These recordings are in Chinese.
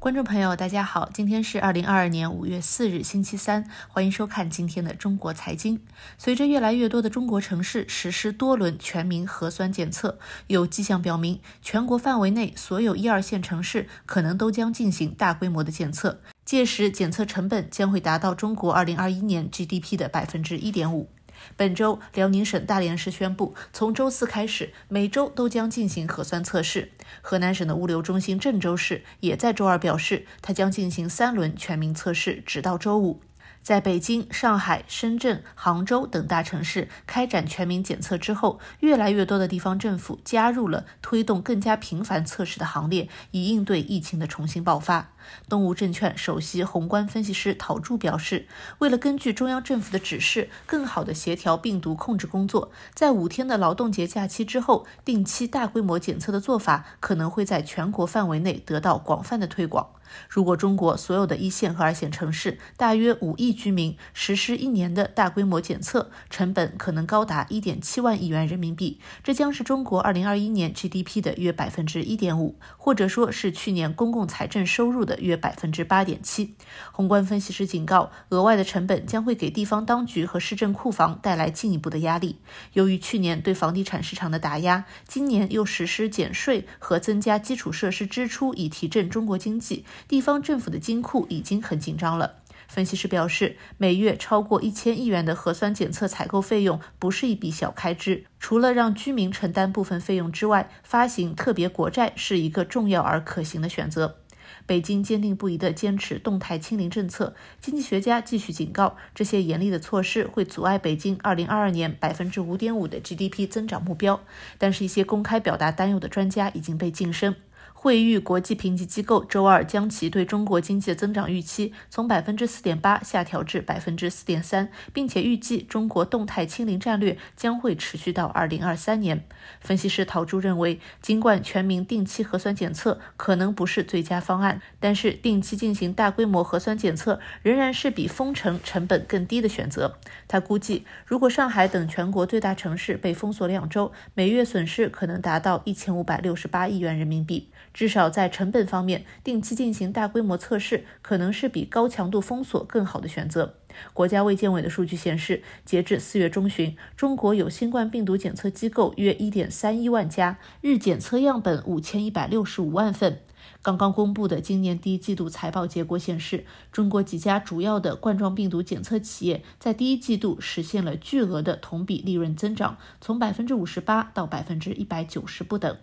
观众朋友，大家好，今天是二零二二年五月四日，星期三，欢迎收看今天的中国财经。随着越来越多的中国城市实施多轮全民核酸检测，有迹象表明，全国范围内所有一二线城市可能都将进行大规模的检测，届时检测成本将会达到中国二零二一年 GDP 的百分之一点五。本周，辽宁省大连市宣布，从周四开始，每周都将进行核酸测试。河南省的物流中心郑州市也在周二表示，它将进行三轮全民测试，直到周五。在北京、上海、深圳、杭州等大城市开展全民检测之后，越来越多的地方政府加入了推动更加频繁测试的行列，以应对疫情的重新爆发。东吴证券首席宏观分析师陶柱表示，为了根据中央政府的指示，更好地协调病毒控制工作，在五天的劳动节假期之后，定期大规模检测的做法可能会在全国范围内得到广泛的推广。如果中国所有的一线和二线城市大约五亿居民实施一年的大规模检测，成本可能高达一点七万亿元人民币，这将是中国二零二一年 GDP 的约百分之一点五，或者说是去年公共财政收入的约百分之八点七。宏观分析师警告，额外的成本将会给地方当局和市政库房带来进一步的压力。由于去年对房地产市场的打压，今年又实施减税和增加基础设施支出以提振中国经济。地方政府的金库已经很紧张了。分析师表示，每月超过一千亿元的核酸检测采购费用不是一笔小开支。除了让居民承担部分费用之外，发行特别国债是一个重要而可行的选择。北京坚定不移地坚持动态清零政策。经济学家继续警告，这些严厉的措施会阻碍北京2022年5.5%的 GDP 增长目标。但是，一些公开表达担忧的专家已经被晋升。惠誉国际评级机构周二将其对中国经济的增长预期从百分之四点八下调至百分之四点三，并且预计中国动态清零战略将会持续到二零二三年。分析师陶朱认为，尽管全民定期核酸检测可能不是最佳方案，但是定期进行大规模核酸检测仍然是比封城成本更低的选择。他估计，如果上海等全国最大城市被封锁两周，每月损失可能达到一千五百六十八亿元人民币。至少在成本方面，定期进行大规模测试可能是比高强度封锁更好的选择。国家卫健委的数据显示，截至四月中旬，中国有新冠病毒检测机构约1.31万家，日检测样本5165万份。刚刚公布的今年第一季度财报结果显示，中国几家主要的冠状病毒检测企业在第一季度实现了巨额的同比利润增长，从百分之五十八到百分之一百九十不等。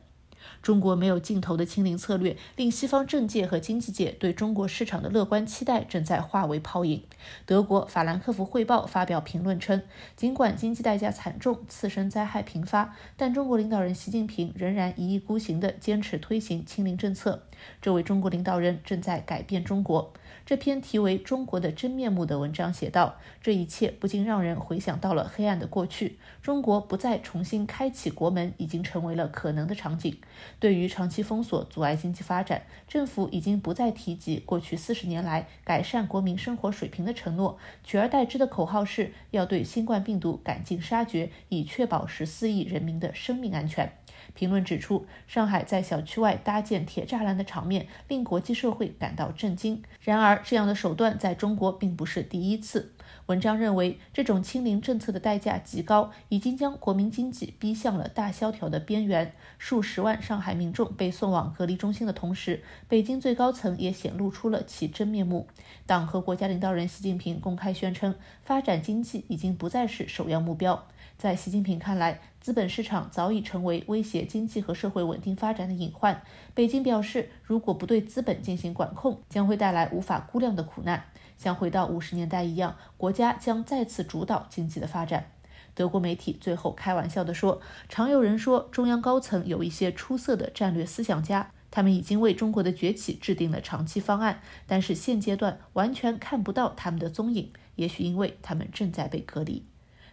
中国没有尽头的清零策略，令西方政界和经济界对中国市场的乐观期待正在化为泡影。德国《法兰克福汇报》发表评论称，尽管经济代价惨重，次生灾害频发，但中国领导人习近平仍然一意孤行地坚持推行清零政策。这位中国领导人正在改变中国。这篇题为《中国的真面目》的文章写道：“这一切不禁让人回想到了黑暗的过去。中国不再重新开启国门，已经成为了可能的场景。”对于长期封锁阻碍经济发展，政府已经不再提及过去四十年来改善国民生活水平的承诺，取而代之的口号是要对新冠病毒赶尽杀绝，以确保十四亿人民的生命安全。评论指出，上海在小区外搭建铁栅栏的场面令国际社会感到震惊。然而，这样的手段在中国并不是第一次。文章认为，这种“清零”政策的代价极高，已经将国民经济逼向了大萧条的边缘。数十万上海民众被送往隔离中心的同时，北京最高层也显露出了其真面目。党和国家领导人习近平公开宣称，发展经济已经不再是首要目标。在习近平看来，资本市场早已成为威胁经济和社会稳定发展的隐患。北京表示，如果不对资本进行管控，将会带来无法估量的苦难。像回到五十年代一样，国家将再次主导经济的发展。德国媒体最后开玩笑地说：“常有人说，中央高层有一些出色的战略思想家，他们已经为中国的崛起制定了长期方案，但是现阶段完全看不到他们的踪影。也许因为他们正在被隔离。”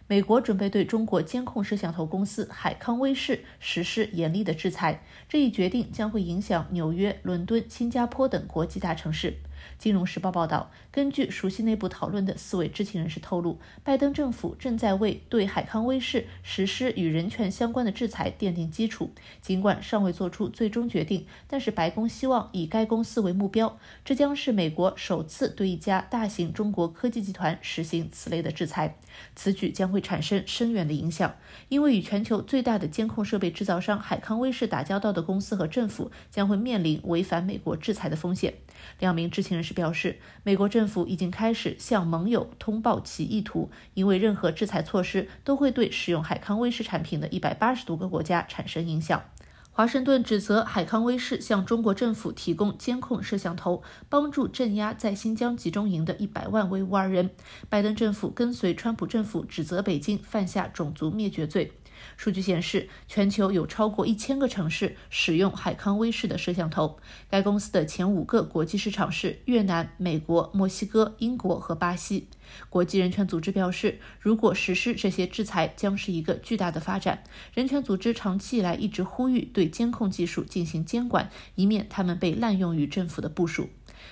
美国准备对中国监控摄像头公司海康威视实施严厉的制裁，这一决定将会影响纽约、伦敦、新加坡等国际大城市。金融时报报道，根据熟悉内部讨论的四位知情人士透露，拜登政府正在为对海康威视实施与人权相关的制裁奠定基础。尽管尚未做出最终决定，但是白宫希望以该公司为目标。这将是美国首次对一家大型中国科技集团实行此类的制裁。此举将会产生深远的影响，因为与全球最大的监控设备制造商海康威视打交道的公司和政府将会面临违反美国制裁的风险。两名知情。人士表示，美国政府已经开始向盟友通报其意图，因为任何制裁措施都会对使用海康威视产品的一百八十多个国家产生影响。华盛顿指责海康威视向中国政府提供监控摄像头，帮助镇压在新疆集中营的一百万维吾尔人。拜登政府跟随川普政府，指责北京犯下种族灭绝罪。数据显示，全球有超过一千个城市使用海康威视的摄像头。该公司的前五个国际市场是越南、美国、墨西哥、英国和巴西。国际人权组织表示，如果实施这些制裁，将是一个巨大的发展。人权组织长期以来一直呼吁对监控技术进行监管，以免它们被滥用于政府的部署。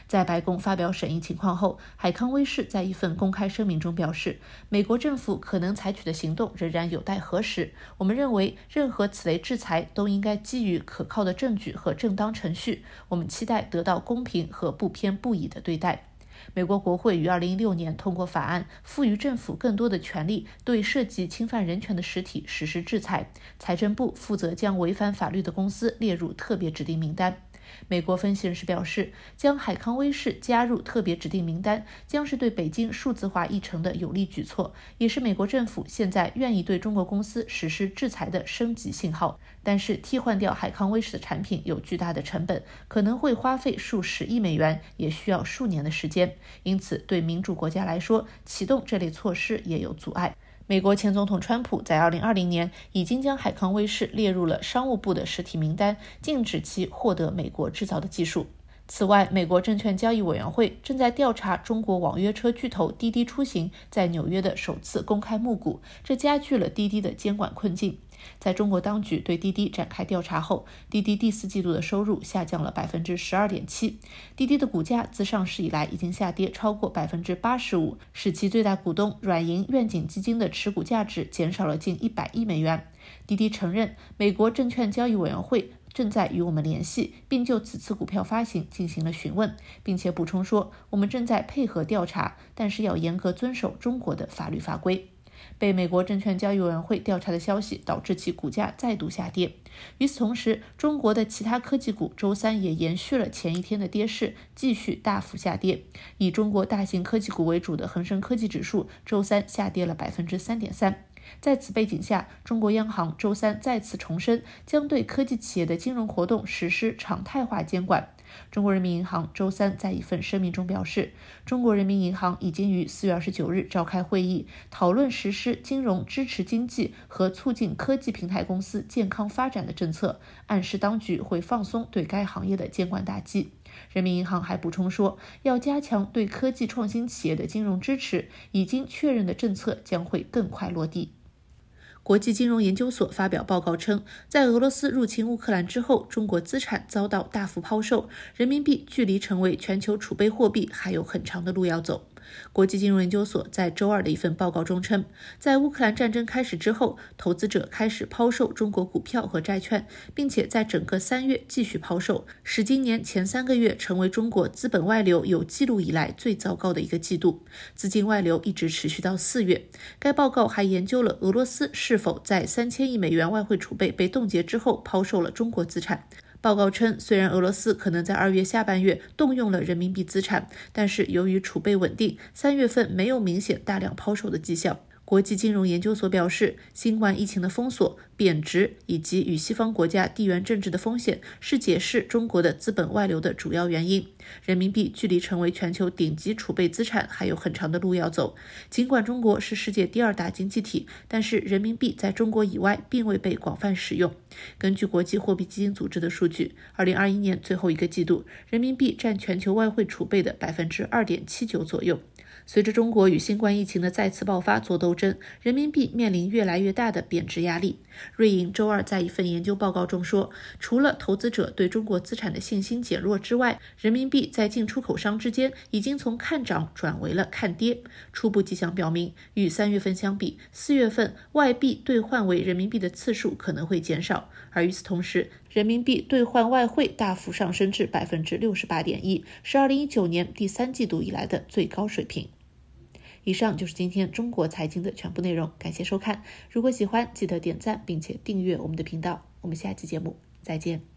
在白宫发表审议情况后，海康威视在一份公开声明中表示，美国政府可能采取的行动仍然有待核实。我们认为，任何此类制裁都应该基于可靠的证据和正当程序。我们期待得到公平和不偏不倚的对待。美国国会于2016年通过法案，赋予政府更多的权利，对涉及侵犯人权的实体实施制裁。财政部负责将违反法律的公司列入特别指定名单。美国分析人士表示，将海康威视加入特别指定名单，将是对北京数字化议程的有力举措，也是美国政府现在愿意对中国公司实施制裁的升级信号。但是，替换掉海康威视的产品有巨大的成本，可能会花费数十亿美元，也需要数年的时间。因此，对民主国家来说，启动这类措施也有阻碍。美国前总统川普在2020年已经将海康威视列入了商务部的实体名单，禁止其获得美国制造的技术。此外，美国证券交易委员会正在调查中国网约车巨头滴滴出行在纽约的首次公开募股，这加剧了滴滴的监管困境。在中国当局对滴滴展开调查后，滴滴第四季度的收入下降了百分之十二点七。滴滴的股价自上市以来已经下跌超过百分之八十五，使其最大股东软银愿景基金的持股价值减少了近一百亿美元。滴滴承认，美国证券交易委员会正在与我们联系，并就此次股票发行进行了询问，并且补充说，我们正在配合调查，但是要严格遵守中国的法律法规。被美国证券交易委员会调查的消息导致其股价再度下跌。与此同时，中国的其他科技股周三也延续了前一天的跌势，继续大幅下跌。以中国大型科技股为主的恒生科技指数周三下跌了百分之三点三。在此背景下，中国央行周三再次重申，将对科技企业的金融活动实施常态化监管。中国人民银行周三在一份声明中表示，中国人民银行已经于四月二十九日召开会议，讨论实施金融支持经济和促进科技平台公司健康发展的政策，暗示当局会放松对该行业的监管打击。人民银行还补充说，要加强对科技创新企业的金融支持，已经确认的政策将会更快落地。国际金融研究所发表报告称，在俄罗斯入侵乌克兰之后，中国资产遭到大幅抛售，人民币距离成为全球储备货币还有很长的路要走。国际金融研究所在周二的一份报告中称，在乌克兰战争开始之后，投资者开始抛售中国股票和债券，并且在整个三月继续抛售，使今年前三个月成为中国资本外流有记录以来最糟糕的一个季度。资金外流一直持续到四月。该报告还研究了俄罗斯是否在三千亿美元外汇储备被冻结之后抛售了中国资产。报告称，虽然俄罗斯可能在二月下半月动用了人民币资产，但是由于储备稳定，三月份没有明显大量抛售的迹象。国际金融研究所表示，新冠疫情的封锁、贬值以及与西方国家地缘政治的风险，是解释中国的资本外流的主要原因。人民币距离成为全球顶级储备资产还有很长的路要走。尽管中国是世界第二大经济体，但是人民币在中国以外并未被广泛使用。根据国际货币基金组织的数据，2021年最后一个季度，人民币占全球外汇储备的百分之二点七九左右。随着中国与新冠疫情的再次爆发做斗争。人民币面临越来越大的贬值压力。瑞银周二在一份研究报告中说，除了投资者对中国资产的信心减弱之外，人民币在进出口商之间已经从看涨转为了看跌。初步迹象表明，与三月份相比，四月份外币兑换为人民币的次数可能会减少。而与此同时，人民币兑换外汇大幅上升至百分之六十八点一，是二零一九年第三季度以来的最高水平。以上就是今天中国财经的全部内容，感谢收看。如果喜欢，记得点赞并且订阅我们的频道。我们下期节目再见。